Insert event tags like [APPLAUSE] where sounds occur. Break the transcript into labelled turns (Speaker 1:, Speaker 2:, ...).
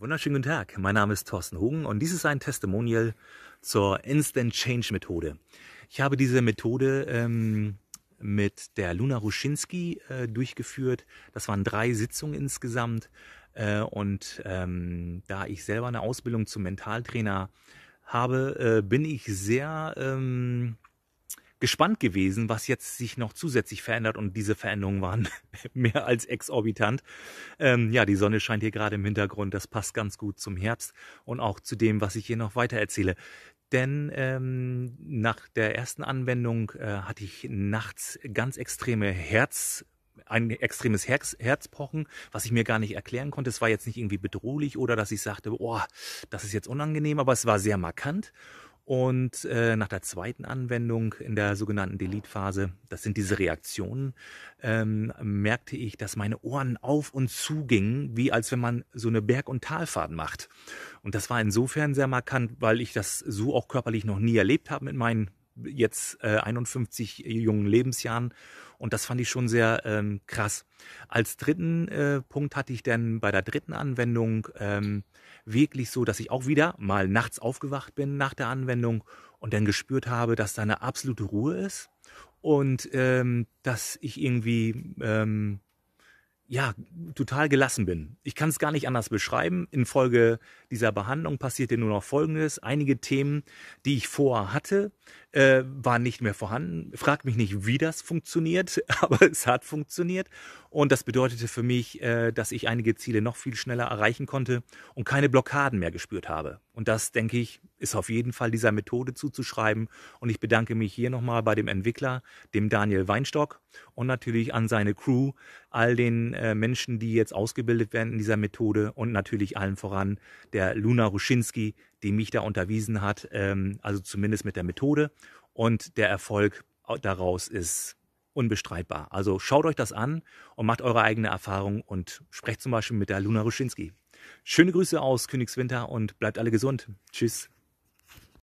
Speaker 1: Wunderschönen guten Tag, mein Name ist Thorsten Hogen und dies ist ein Testimonial zur Instant Change Methode. Ich habe diese Methode ähm, mit der Luna Ruschinski äh, durchgeführt. Das waren drei Sitzungen insgesamt äh, und ähm, da ich selber eine Ausbildung zum Mentaltrainer habe, äh, bin ich sehr ähm, gespannt gewesen, was jetzt sich noch zusätzlich verändert und diese Veränderungen waren [LAUGHS] mehr als exorbitant. Ähm, ja, die Sonne scheint hier gerade im Hintergrund, das passt ganz gut zum Herbst und auch zu dem, was ich hier noch weiter erzähle denn ähm, nach der ersten Anwendung äh, hatte ich nachts ganz extreme Herz ein extremes Herz, Herzpochen, was ich mir gar nicht erklären konnte. Es war jetzt nicht irgendwie bedrohlich oder dass ich sagte, oh, das ist jetzt unangenehm, aber es war sehr markant und äh, nach der zweiten Anwendung in der sogenannten Delete-Phase, das sind diese Reaktionen, ähm, merkte ich, dass meine Ohren auf und zu gingen, wie als wenn man so eine Berg- und Talfahrt macht. Und das war insofern sehr markant, weil ich das so auch körperlich noch nie erlebt habe mit meinen jetzt äh, 51 jungen Lebensjahren. Und das fand ich schon sehr ähm, krass. Als dritten äh, Punkt hatte ich dann bei der dritten Anwendung ähm, wirklich so, dass ich auch wieder mal nachts aufgewacht bin nach der Anwendung und dann gespürt habe, dass da eine absolute Ruhe ist und ähm, dass ich irgendwie ähm, ja, total gelassen bin. Ich kann es gar nicht anders beschreiben. Infolge dieser Behandlung passierte nur noch Folgendes. Einige Themen, die ich vorher hatte, äh, waren nicht mehr vorhanden. Fragt mich nicht, wie das funktioniert, [LAUGHS] aber es hat funktioniert. Und das bedeutete für mich, äh, dass ich einige Ziele noch viel schneller erreichen konnte und keine Blockaden mehr gespürt habe. Und das, denke ich, ist auf jeden Fall dieser Methode zuzuschreiben. Und ich bedanke mich hier nochmal bei dem Entwickler, dem Daniel Weinstock und natürlich an seine Crew, all den äh, Menschen, die jetzt ausgebildet werden in dieser Methode und natürlich allen voran der Luna Ruschinski, die mich da unterwiesen hat, ähm, also zumindest mit der Methode. Und der Erfolg daraus ist unbestreitbar. Also schaut euch das an und macht eure eigene Erfahrung und sprecht zum Beispiel mit der Luna Ruschinski. Schöne Grüße aus Königswinter und bleibt alle gesund. Tschüss.